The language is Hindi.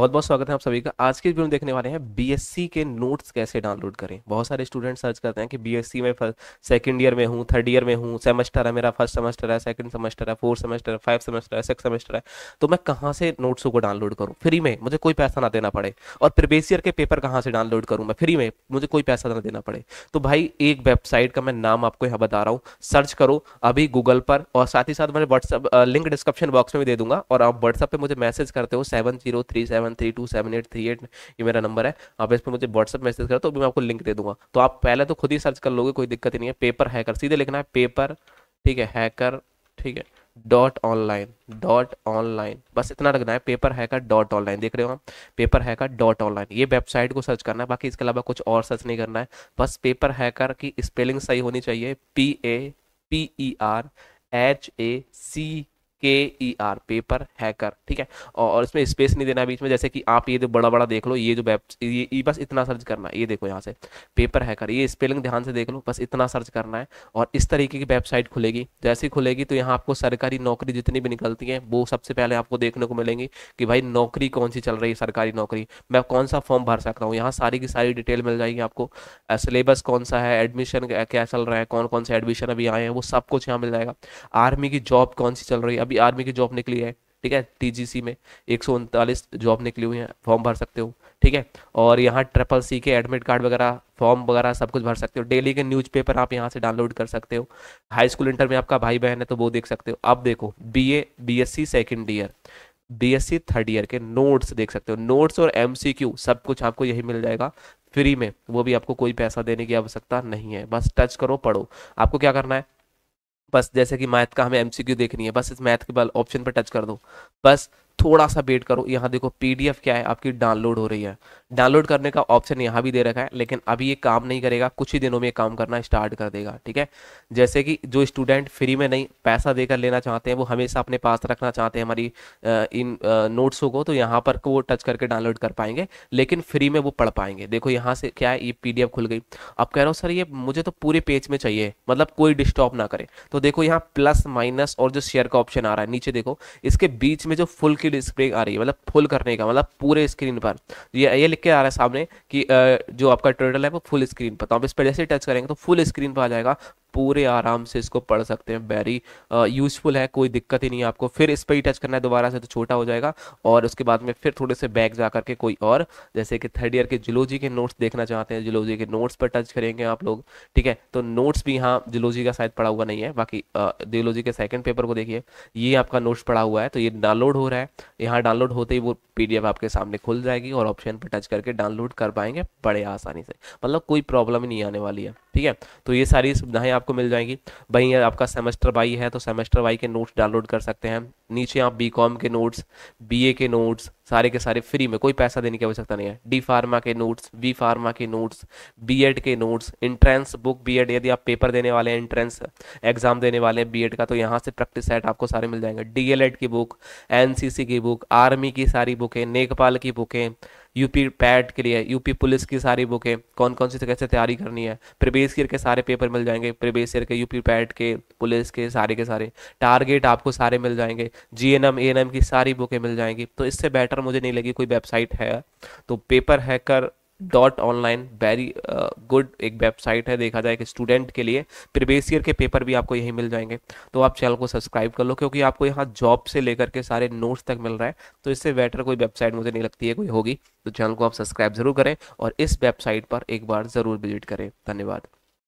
बहुत बहुत स्वागत है आप सभी का आज के वीडियो में देखने वाले हैं बीएससी के नोट्स कैसे डाउनलोड करें बहुत सारे स्टूडेंट सर्च करते हैं कि बीएससी में सेकंड ईयर में हूँ थर्ड ईयर में हूँ सेमेस्टर है मेरा फर्स्ट सेमेस्टर है सेकंड सेमेस्टर है फोर्थ सेमेस्टर है फाइव सेमेस्टर है सिक्स सेमेस्टर है तो मैं कहाँ से नोट्सों को डाउनलोड करूँ फ्री में मुझे कोई पैसा ना देना पड़े और प्रीवियस ईयर के पेपर कहाँ से डाउनलोड करूँ मैं फ्री में मुझे कोई पैसा ना देना पड़े तो भाई एक वेबसाइट का मैं नाम आपको यहाँ बता रहा हूँ सर्च करो अभी गूगल पर और साथ ही साथ मैंने व्हाट्सअप लिंक डिस्क्रिप्शन बॉक्स में भी दे दूंगा और आप व्हाट्सअप पर मुझे मैसेज करते हो seven zero three seven one three two seven eight three eight ये मेरा नंबर है आप इस पर मुझे व्हाट्सअप मैसेज करो तो भी मैं आपको लिंक दे दूंगा तो आप पहले तो खुद ही सर्च कर लोगे कोई दिक्कत ही नहीं है पेपर हैकर सीधे लिखना है पेपर ठीक है हैकर ठीक है डॉट ऑनलाइन डॉट ऑनलाइन बस इतना रखना है पेपर हैकर डॉट ऑनलाइन देख रहे हो आप पेपर हैकर डॉट ऑनलाइन ये वेबसाइट को सर्च करना है बाकी इसके अलावा कुछ और सर्च नहीं करना है बस पेपर हैकर की स्पेलिंग सही होनी चाहिए P A P E R H A C K E are paper hacker ठीक है और इसमें स्पेस नहीं देना बीच में जैसे कि आप ये जो बड़ा बड़ा देख लो ये जो वेब ये, ये बस इतना सर्च करना है ये देखो यहाँ से पेपर हैकर ये स्पेलिंग ध्यान से देख लो बस इतना सर्च करना है और इस तरीके की वेबसाइट खुलेगी जैसे खुलेगी तो यहाँ आपको सरकारी नौकरी जितनी भी निकलती है वो सबसे पहले आपको देखने को मिलेंगी कि भाई नौकरी कौन सी चल रही है सरकारी नौकरी मैं कौन सा फॉर्म भर सकता हूँ यहाँ सारी की सारी डिटेल मिल जाएगी आपको सिलेबस कौन सा है एडमिशन क्या चल रहा है कौन कौन से एडमिशन अभी आए हैं वो सब कुछ यहाँ मिल जाएगा आर्मी की जॉब कौन सी चल रही है अभी आर्मी की जॉब निकली है ठीक है टीजीसी में एक जॉब निकली हुई है फॉर्म भर सकते हो ठीक है और यहाँ ट्रिपल सी के एडमिट कार्ड वगैरह फॉर्म वगैरह सब कुछ भर सकते हो डेली के न्यूज़पेपर आप यहाँ से डाउनलोड कर सकते हो हाई स्कूल इंटर में आपका भाई बहन है तो वो देख सकते हो अब देखो B A B S C second year B S C third year के नोट्स देख सकते हो नोट्स और एम सी क्यू सब कुछ आपको यही मिल जाएगा फ्री में वो भी आपको कोई पैसा देने की आवश्यकता नहीं है बस टच करो पढ़ो आपको क्या करना है बस जैसे कि मैथ का हमें एमसीक्यू देखनी है बस इस मैथ के बल ऑप्शन पर टच कर दो बस थोड़ा सा वेट करो यहाँ देखो पीडीएफ क्या है आपकी डाउनलोड हो रही है डाउनलोड करने का ऑप्शन यहाँ भी दे रखा है लेकिन अभी ये काम नहीं करेगा कुछ ही दिनों में ये काम करना स्टार्ट कर देगा ठीक है जैसे कि जो स्टूडेंट फ्री में नहीं पैसा देकर लेना चाहते हैं वो हमेशा अपने पास रखना चाहते हैं हमारी इन नोट्सों को तो यहाँ पर वो टच करके डाउनलोड कर पाएंगे लेकिन फ्री में वो पढ़ पाएंगे देखो यहाँ से क्या है ये पी खुल गई अब कह रहा हूँ सर ये मुझे तो पूरे पेज में चाहिए मतलब कोई डिस्टर्ब ना करे तो देखो यहाँ प्लस माइनस और जो शेयर का ऑप्शन आ रहा है नीचे देखो इसके बीच में जो फुल की की डिस्प्ले आ रही है मतलब फुल करने का मतलब पूरे स्क्रीन पर ये ये लिख के आ रहा है सामने कि जो आपका टोटल है वो फुल स्क्रीन पर तो आप इस पर जैसे टच करेंगे तो फुल स्क्रीन पर आ जाएगा पूरे आराम से इसको पढ़ सकते हैं वेरी यूजफुल है कोई दिक्कत ही नहीं है आपको फिर इस पर ही टच करना है दोबारा से तो छोटा हो जाएगा और उसके बाद में फिर थोड़े से बैक जा करके कोई और जैसे कि थर्ड ईयर के जुलोजी के नोट्स देखना चाहते हैं जुलोजी के नोट्स पर टच करेंगे आप लोग ठीक है तो नोट्स भी यहाँ जुलोजी का शायद पड़ा हुआ नहीं है बाकी जियोलॉजी के सेकेंड पेपर को देखिए ये आपका नोट्स पड़ा हुआ है तो ये डाउनलोड हो रहा है यहाँ डाउनलोड होते ही वो पीडीएफ आपके सामने खुल जाएगी और ऑप्शन पर टच करके डाउनलोड कर पाएंगे बड़े आसानी से मतलब कोई प्रॉब्लम नहीं आने वाली है ठीक है तो ये सारी सुविधाएं आपको मिल जाएंगी भाई आपका सेमेस्टर वाई है तो सेमेस्टर वाई के नोट्स डाउनलोड कर सकते हैं नीचे आप बी कॉम के नोट्स बी ए के नोट्स सारे के सारे फ्री में कोई पैसा देने की आवश्यकता नहीं है डी फार्मा के नोट्स वी फार्मा के नोट्स बी एड के notes entrance book B ed यदि आप पेपर देने वाले हैं इंट्रेंस एग्जाम देने वाले हैं बी एड का तो यहाँ से प्रैक्टिस सेट आपको सारे मिल जाएंगे डी एल एड की बुक एन सी सी की बुक आर्मी की सारी बुकें नेकपाल की बुकें यूपी पैट के लिए यूपी पुलिस की सारी बुकें कौन कौन सी कैसे तैयारी करनी है प्रीवियस ईयर के सारे पेपर मिल जाएंगे प्रीवियस ईयर के यूपी पैट के पुलिस के सारे के सारे टारगेट आपको सारे मिल जाएंगे G N M N M की सारी बुकें मिल जाएंगी तो इससे बेटर मुझे नहीं लगी कोई वेबसाइट है तो paper hacker dot online very good एक वेबसाइट है देखा जाए कि स्टूडेंट के लिए प्रीवियस ईयर के पेपर भी आपको यहीं मिल जाएंगे तो आप चैनल को सब्सक्राइब कर लो क्योंकि आपको यहाँ जॉब से लेकर के सारे नोट्स तक मिल रहा है तो इससे बेटर कोई वेबसाइट मुझे नहीं लगती है कोई होगी तो चैनल को आप सब्सक्राइब जरूर करें और इस वेबसाइट पर एक बार ज़रूर विजिट करें धन्यवाद